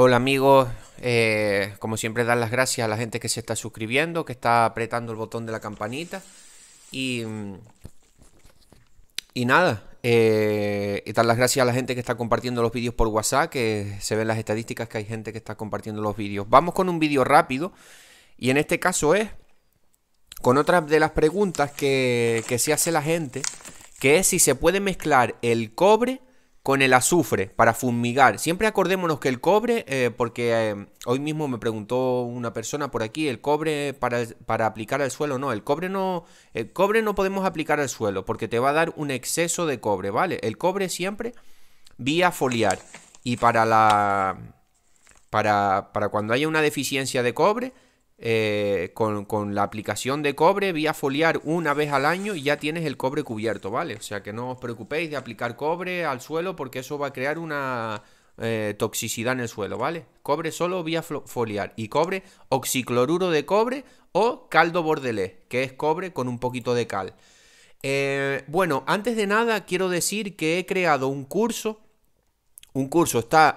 Hola amigos, eh, como siempre dar las gracias a la gente que se está suscribiendo, que está apretando el botón de la campanita y, y nada, eh, y dar las gracias a la gente que está compartiendo los vídeos por WhatsApp, que se ven las estadísticas que hay gente que está compartiendo los vídeos. Vamos con un vídeo rápido y en este caso es con otra de las preguntas que, que se hace la gente, que es si se puede mezclar el cobre con el azufre para fumigar. Siempre acordémonos que el cobre, eh, porque eh, hoy mismo me preguntó una persona por aquí, el cobre para, para, aplicar al suelo, no, el cobre no, el cobre no podemos aplicar al suelo porque te va a dar un exceso de cobre, ¿vale? El cobre siempre vía foliar y para la, para, para cuando haya una deficiencia de cobre, eh, con, la aplicación de cobre vía foliar una vez al año y ya tienes el cobre cubierto, ¿vale? O sea que no os preocupéis de aplicar cobre al suelo porque eso va a crear una eh, toxicidad en el suelo, ¿vale? Cobre solo vía foliar y cobre oxicloruro de cobre o caldo bordelés, que es cobre con un poquito de cal. Eh, bueno, antes de nada quiero decir que he creado un curso. Un curso está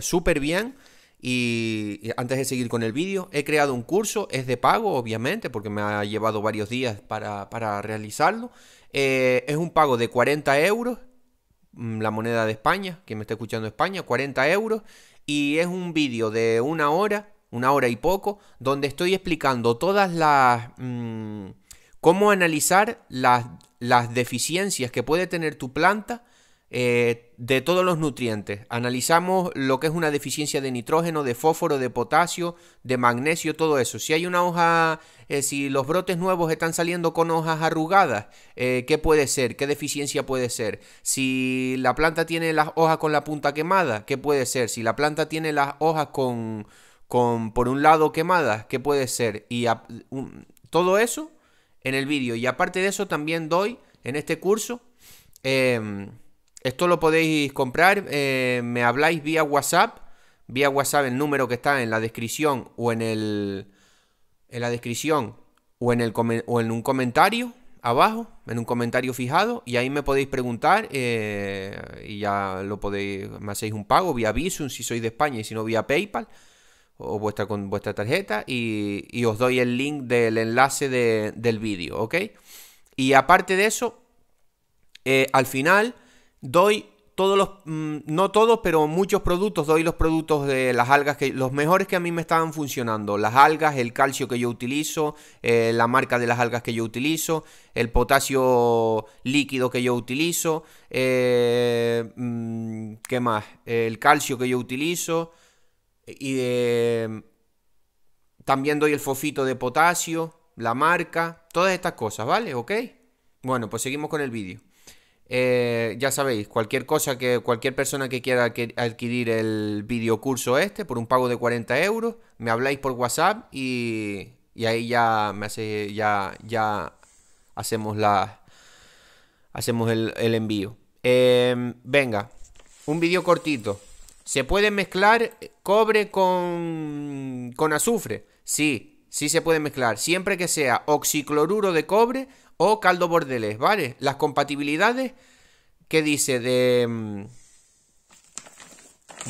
súper bien y antes de seguir con el vídeo, he creado un curso, es de pago obviamente, porque me ha llevado varios días para, realizarlo. Eh, es un pago de 40 euros, mm, la moneda de España, que me está escuchando España, 40 euros. Y es un vídeo de una hora, una hora y poco, donde estoy explicando todas las... Mm, cómo analizar las deficiencias que puede tener tu planta eh, de todos los nutrientes. Analizamos lo que es una deficiencia de nitrógeno, de fósforo, de potasio, de magnesio, todo eso. Si hay una hoja, eh, si los brotes nuevos están saliendo con hojas arrugadas, que eh, ¿qué puede ser? ¿Qué deficiencia puede ser? Si la planta tiene las hojas con la punta quemada, ¿qué puede ser? Si la planta tiene las hojas con, con por un lado quemadas, ¿qué puede ser? Y todo eso en el vídeo. Y aparte de eso, también doy en este curso em, esto lo podéis comprar, eh, me habláis vía WhatsApp, vía WhatsApp el número que está en la descripción o en el en la descripción o en el en un comentario abajo, en un comentario fijado y ahí me podéis preguntar eh, y ya lo podéis me hacéis un pago vía Visum si sois de España y si no vía PayPal o vuestra con vuestra tarjeta y, os doy el link del enlace del vídeo, ¿ok? Y aparte de eso, eh, al final doy todos los, mm, no todos, pero muchos productos, doy los productos de las algas, que los mejores que a mí me estaban funcionando, las algas, el calcio que yo utilizo, eh, la marca de las algas que yo utilizo, el potasio líquido que yo utilizo, eh, mm, ¿qué más? El calcio que yo utilizo y eh, también doy el fosfito de potasio, la marca, todas estas cosas, ¿vale? ¿Ok? Bueno, pues seguimos con el vídeo. Eh, ya sabéis, cualquier cosa que cualquier persona que quiera adquirir el curso este por un pago de 40 euros, me habláis por WhatsApp y, ahí ya me hace, ya, ya hacemos la hacemos el, envío. Em, venga, un vídeo cortito. ¿Se puede mezclar cobre con, con azufre? Sí, sí se puede mezclar, siempre que sea oxicloruro de cobre o caldo bordelés, ¿vale? Las compatibilidades que dice mm,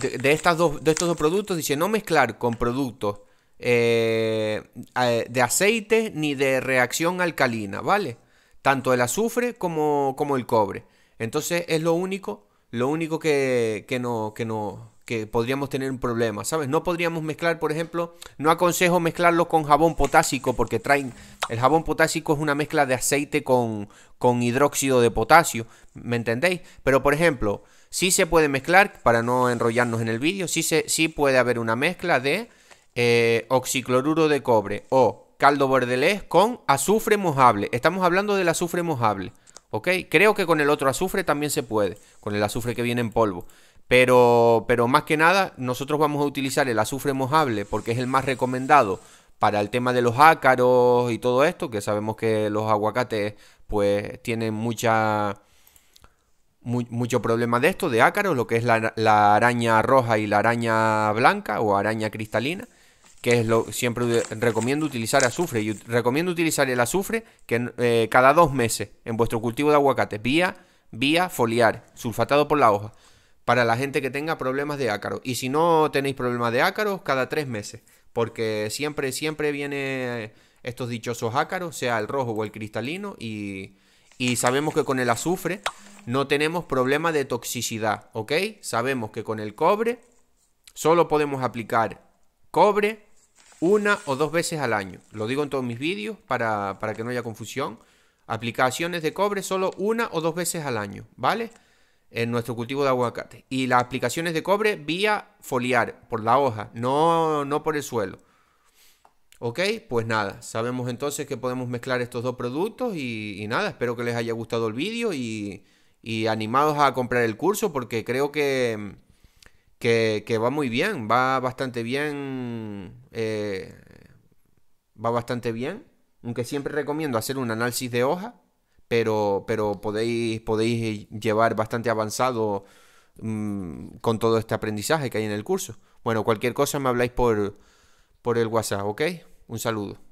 de, de, estas dos, de estos dos productos, dice no mezclar con productos eh, eh, de aceite ni de reacción alcalina, ¿vale? Tanto el azufre como, el cobre. Entonces es lo único, lo único que, que no... Que no que podríamos tener un problema, ¿sabes? No podríamos mezclar, por ejemplo, no aconsejo mezclarlo con jabón potásico porque traen, el jabón potásico es una mezcla de aceite con, con hidróxido de potasio, ¿me entendéis? Pero, por ejemplo, sí se puede mezclar, para no enrollarnos en el vídeo, sí, se, sí puede haber una mezcla de eh, oxicloruro de cobre o caldo bordelés con azufre mojable. Estamos hablando del azufre mojable, ¿ok? Creo que con el otro azufre también se puede, con el azufre que viene en polvo. Pero, más que nada, nosotros vamos a utilizar el azufre mojable porque es el más recomendado para el tema de los ácaros y todo esto, que sabemos que los aguacates pues tienen mucha, mucho problema de esto, de ácaros, lo que es la, araña roja y la araña blanca o araña cristalina, que es lo siempre recomiendo utilizar azufre. Y recomiendo utilizar el azufre que, eh, cada dos meses en vuestro cultivo de aguacates, vía, vía foliar, sulfatado por la hoja para la gente que tenga problemas de ácaro. Y si no tenéis problemas de ácaros, cada tres meses, porque siempre, siempre viene estos dichosos ácaros, sea el rojo o el cristalino, y, sabemos que con el azufre no tenemos problema de toxicidad, ¿ok? Sabemos que con el cobre solo podemos aplicar cobre una o dos veces al año. Lo digo en todos mis vídeos para, para que no haya confusión. Aplicaciones de cobre solo una o dos veces al año, ¿vale? en nuestro cultivo de aguacate. Y las aplicaciones de cobre vía foliar, por la hoja, no, por el suelo. ¿Ok? Pues nada, sabemos entonces que podemos mezclar estos dos productos y, nada, espero que les haya gustado el vídeo y, animados a comprar el curso porque creo que, que, va muy bien, va bastante bien, eh, va bastante bien, aunque siempre recomiendo hacer un análisis de hoja pero, pero podéis, podéis llevar bastante avanzado mm, con todo este aprendizaje que hay en el curso. Bueno, cualquier cosa me habláis por, por el WhatsApp, ¿ok? Un saludo.